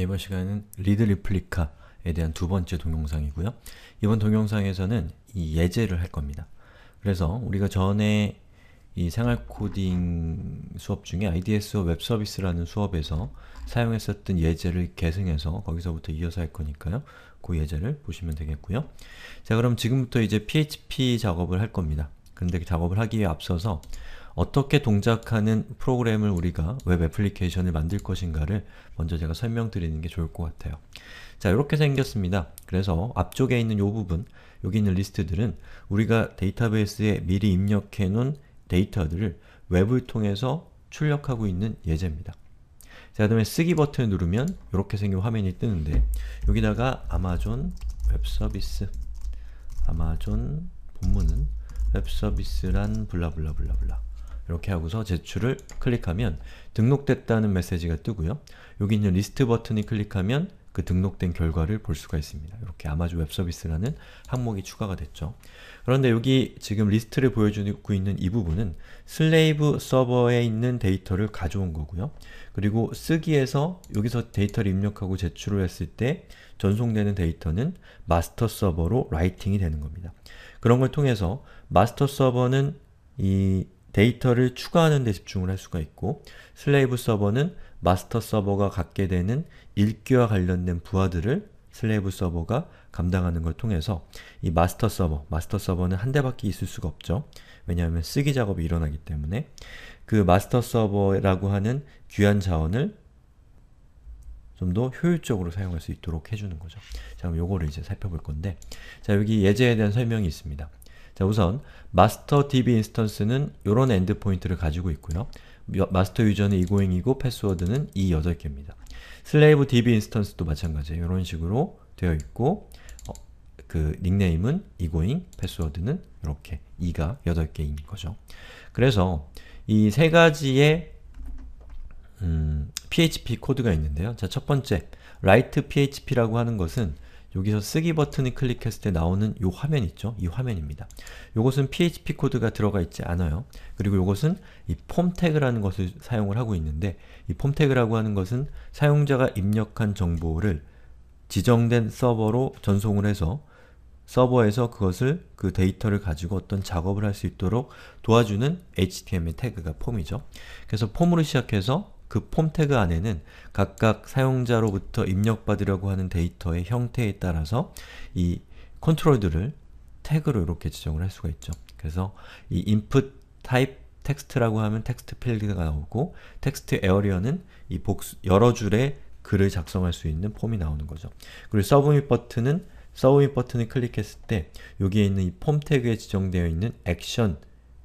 이번 시간은 리드 리플리카에 대한 두 번째 동영상이고요. 이번 동영상에서는 이 예제를 할 겁니다. 그래서 우리가 전에 이 생활코딩 수업 중에 IDS 웹서비스라는 수업에서 사용했었던 예제를 계승해서 거기서부터 이어서 할 거니까요. 그 예제를 보시면 되겠고요. 자 그럼 지금부터 이제 PHP 작업을 할 겁니다. 그데 그 작업을 하기에 앞서서 어떻게 동작하는 프로그램을 우리가 웹 애플리케이션을 만들 것인가를 먼저 제가 설명드리는 게 좋을 것 같아요. 자, 이렇게 생겼습니다. 그래서 앞쪽에 있는 이 부분, 여기 있는 리스트들은 우리가 데이터베이스에 미리 입력해놓은 데이터들을 웹을 통해서 출력하고 있는 예제입니다. 자, 그 다음에 쓰기 버튼을 누르면 이렇게 생긴 화면이 뜨는데 여기다가 아마존 웹서비스 아마존 본문은 웹서비스란 블라블라블라블라 이렇게 하고서 제출을 클릭하면 등록됐다는 메시지가 뜨고요. 여기 있는 리스트 버튼이 클릭하면 그 등록된 결과를 볼 수가 있습니다. 이렇게 아마존 웹서비스라는 항목이 추가가 됐죠. 그런데 여기 지금 리스트를 보여주고 있는 이 부분은 슬레이브 서버에 있는 데이터를 가져온 거고요. 그리고 쓰기에서 여기서 데이터를 입력하고 제출을 했을 때 전송되는 데이터는 마스터 서버로 라이팅이 되는 겁니다. 그런 걸 통해서 마스터 서버는 이 데이터를 추가하는 데 집중을 할 수가 있고 슬레이브 서버는 마스터 서버가 갖게 되는 일기와 관련된 부하들을 슬레이브 서버가 감당하는 걸 통해서 이 마스터 서버, 마스터 서버는 한 대밖에 있을 수가 없죠. 왜냐하면 쓰기 작업이 일어나기 때문에 그 마스터 서버라고 하는 귀한 자원을 좀 더 효율적으로 사용할 수 있도록 해주는 거죠. 자, 그럼 요거를 이제 살펴볼 건데 자, 여기 예제에 대한 설명이 있습니다. 자 우선 마스터 db 인스턴스는 이런 엔드 포인트를 가지고 있고요. 마스터 유저는 이고잉이고 패스워드는 이 8개입니다. 슬레이브 db 인스턴스도 마찬가지예요. 이런 식으로 되어 있고 어, 그 닉네임은 이고잉, 패스워드는 이렇게 2가 8개인 거죠. 그래서 이 세 가지의 음, PHP 코드가 있는데요. 자, 첫 번째, write php라고 하는 것은 여기서 쓰기 버튼을 클릭했을 때 나오는 이 화면 있죠? 이 화면입니다. 이것은 PHP 코드가 들어가 있지 않아요. 그리고 이것은 이 폼 태그라는 것을 사용을 하고 있는데 이 폼 태그라고 하는 것은 사용자가 입력한 정보를 지정된 서버로 전송을 해서 서버에서 그것을 그 데이터를 가지고 어떤 작업을 할 수 있도록 도와주는 HTML 태그가 폼이죠. 그래서 폼으로 시작해서 그폼 태그 안에는 각각 사용자로부터 입력받으려고 하는 데이터의 형태에 따라서 이 컨트롤들을 태그로 이렇게 지정을 할 수가 있죠. 그래서 이 input type t e x t 라고 하면 텍스트 필드가 나오고 텍스트 에어리어는 이 복수, 여러 줄의 글을 작성할 수 있는 폼이 나오는 거죠. 그리고 서브밋 버튼은 서브밋 버튼을 클릭했을 때 여기에 있는 이 폼 태그에 지정되어 있는 액션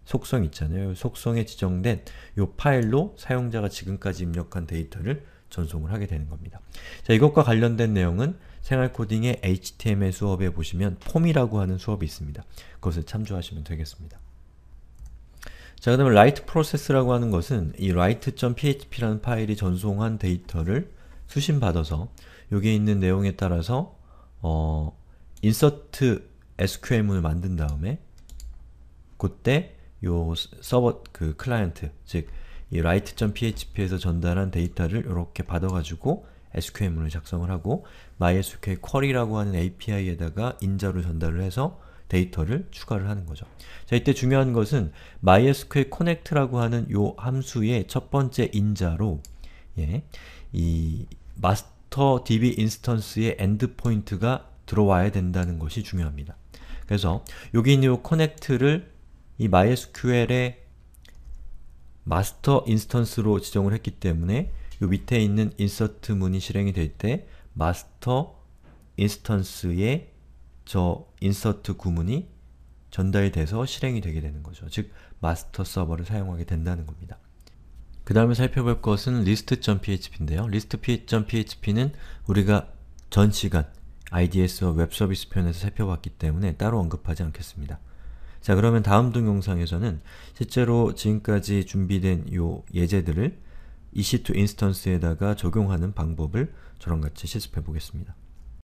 속성 있잖아요. 속성에 지정된 이 파일로 사용자가 지금까지 입력한 데이터를 전송을 하게 되는 겁니다. 자, 이것과 관련된 내용은 생활코딩의 HTML 수업에 보시면 폼이라고 하는 수업이 있습니다. 그것을 참조하시면 되겠습니다. 자, 그 다음에 write process라고 하는 것은 이 write.php라는 파일이 전송한 데이터를 수신받아서 여기에 있는 내용에 따라서 어, insert s q l 문을 만든 다음에 그때 요 서버 그 클라이언트 즉이 write.php에서 전달한 데이터를 이렇게 받아가지고 SQL문을 작성을 하고 MySQL 쿼리라고 하는 API에다가 인자로 전달을 해서 데이터를 추가를 하는 거죠. 자, 이때 중요한 것은 MySQL connect라고 하는 요 함수의 첫 번째 인자로 예, 이 마스터 DB 인스턴스의 엔드포인트가 들어와야 된다는 것이 중요합니다. 그래서 여기 있는 요 c o n 를이 MySQL의 마스터 인스턴스로 지정을 했기 때문에 이 밑에 있는 인서트 문이 실행이 될 때 마스터 인스턴스의 저 인서트 구문이 전달이 돼서 실행이 되게 되는 거죠. 즉, 마스터 서버를 사용하게 된다는 겁니다. 그 다음에 살펴볼 것은 list.php인데요. list.php는 우리가 전 시간 IDS와 웹서비스 편에서 살펴봤기 때문에 따로 언급하지 않겠습니다. 자 그러면 다음 동영상에서는 실제로 지금까지 준비된 요 예제들을 EC2 인스턴스에다가 적용하는 방법을 저랑 같이 실습해 보겠습니다.